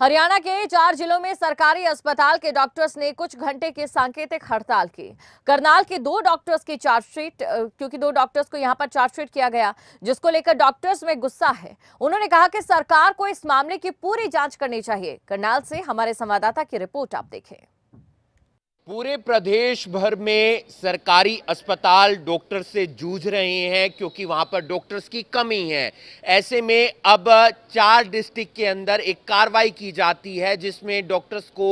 हरियाणा के चार जिलों में सरकारी अस्पताल के डॉक्टर्स ने कुछ घंटे की सांकेतिक हड़ताल की करनाल के दो डॉक्टर्स की चार्जशीट क्योंकि दो डॉक्टर्स को यहां पर चार्जशीट किया गया जिसको लेकर डॉक्टर्स में गुस्सा है उन्होंने कहा कि सरकार को इस मामले की पूरी जांच करनी चाहिए करनाल से हमारे संवाददाता की रिपोर्ट आप देखें पूरे प्रदेश भर में सरकारी अस्पताल डॉक्टर से जूझ रहे हैं क्योंकि वहां पर डॉक्टर्स की कमी है ऐसे में अब चार डिस्ट्रिक्ट के अंदर एक कार्रवाई की जाती है जिसमें डॉक्टर्स को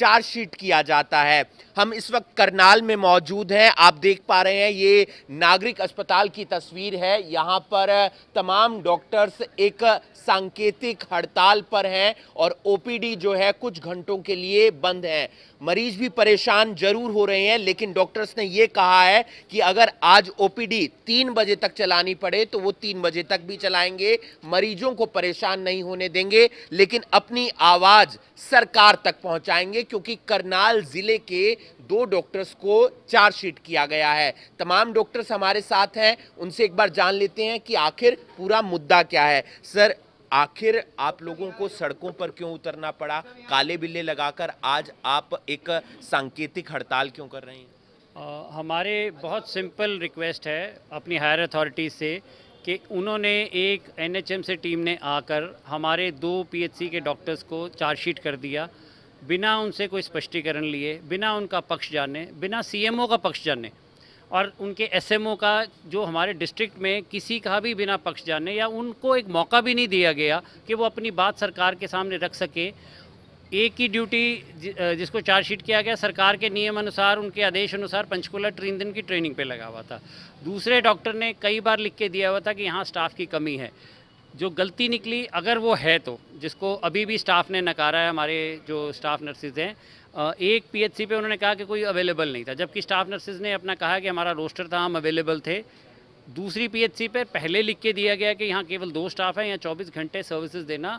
चार्जशीट किया जाता है हम इस वक्त करनाल में मौजूद हैं आप देख पा रहे हैं ये नागरिक अस्पताल की तस्वीर है यहाँ पर तमाम डॉक्टर्स एक सांकेतिक हड़ताल पर हैं और ओपीडी जो है कुछ घंटों के लिए बंद है मरीज भी परेशान जरूर हो रहे हैं लेकिन डॉक्टर्स ने ये कहा है कि अगर आज ओपीडी तीन बजे तक चलानी पड़े तो वो तीन बजे तक भी चलाएंगे मरीजों को परेशान नहीं होने देंगे लेकिन अपनी आवाज़ सरकार तक पहुंचाएंगे क्योंकि करनाल ज़िले के दो डॉक्टर्स को चार्जशीट किया गया है तमाम डॉक्टर्स हमारे साथ हैं उनसे एक बार जान लेते हैं कि आखिर पूरा मुद्दा क्या है सर आखिर आप लोगों को सड़कों पर क्यों उतरना पड़ा काले बिल्ले लगाकर आज आप एक सांकेतिक हड़ताल क्यों कर रहे हैं आ, हमारे बहुत सिंपल रिक्वेस्ट है अपनी हायर अथॉरिटी से कि उन्होंने एक एनएचएम से टीम ने आकर हमारे दो पीएचसी के डॉक्टर्स को चार्जशीट कर दिया बिना उनसे कोई स्पष्टीकरण लिए बिना उनका पक्ष जाने बिना सीएमओ का पक्ष जाने और उनके एसएमओ का जो हमारे डिस्ट्रिक्ट में किसी का भी बिना पक्ष जाने या उनको एक मौका भी नहीं दिया गया कि वो अपनी बात सरकार के सामने रख सके एक ही ड्यूटी जिसको चार्जशीट किया गया सरकार के नियम अनुसार उनके आदेश अनुसार पंचकुला तीन दिन की ट्रेनिंग पे लगा हुआ था दूसरे डॉक्टर ने कई बार लिख के दिया हुआ था कि यहाँ स्टाफ की कमी है जो गलती निकली अगर वो है तो जिसको अभी भी स्टाफ ने नकारा है हमारे जो स्टाफ नर्सिस हैं एक पीएचसी पे उन्होंने कहा कि कोई अवेलेबल नहीं था जबकि स्टाफ नर्सिस ने अपना कहा कि हमारा रोस्टर था हम अवेलेबल थे दूसरी पीएचसी पे पहले लिख के दिया गया कि यहाँ केवल दो स्टाफ हैं यहाँ चौबीस घंटे सर्विसेज देना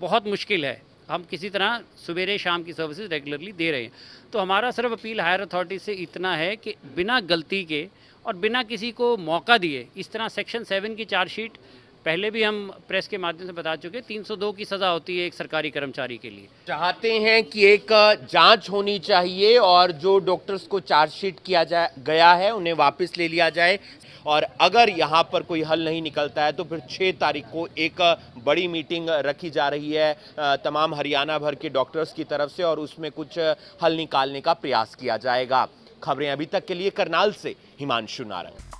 बहुत मुश्किल है हम किसी तरह सवेरे शाम की सर्विसेज रेगुलरली दे रहे हैं तो हमारा सिर्फ अपील हायर अथॉरिटी से इतना है कि बिना गलती के और बिना किसी को मौका दिए इस तरह सेक्शन सेवन की चार्जशीट पहले भी हम प्रेस के माध्यम से बता चुके 302 की सज़ा होती है एक सरकारी कर्मचारी के लिए चाहते हैं कि एक जांच होनी चाहिए और जो डॉक्टर्स को चार्जशीट किया जा गया है उन्हें वापस ले लिया जाए और अगर यहाँ पर कोई हल नहीं निकलता है तो फिर 6 तारीख को एक बड़ी मीटिंग रखी जा रही है तमाम हरियाणा भर के डॉक्टर्स की तरफ से और उसमें कुछ हल निकालने का प्रयास किया जाएगा खबरें अभी तक के लिए करनाल से हिमांशु नारंग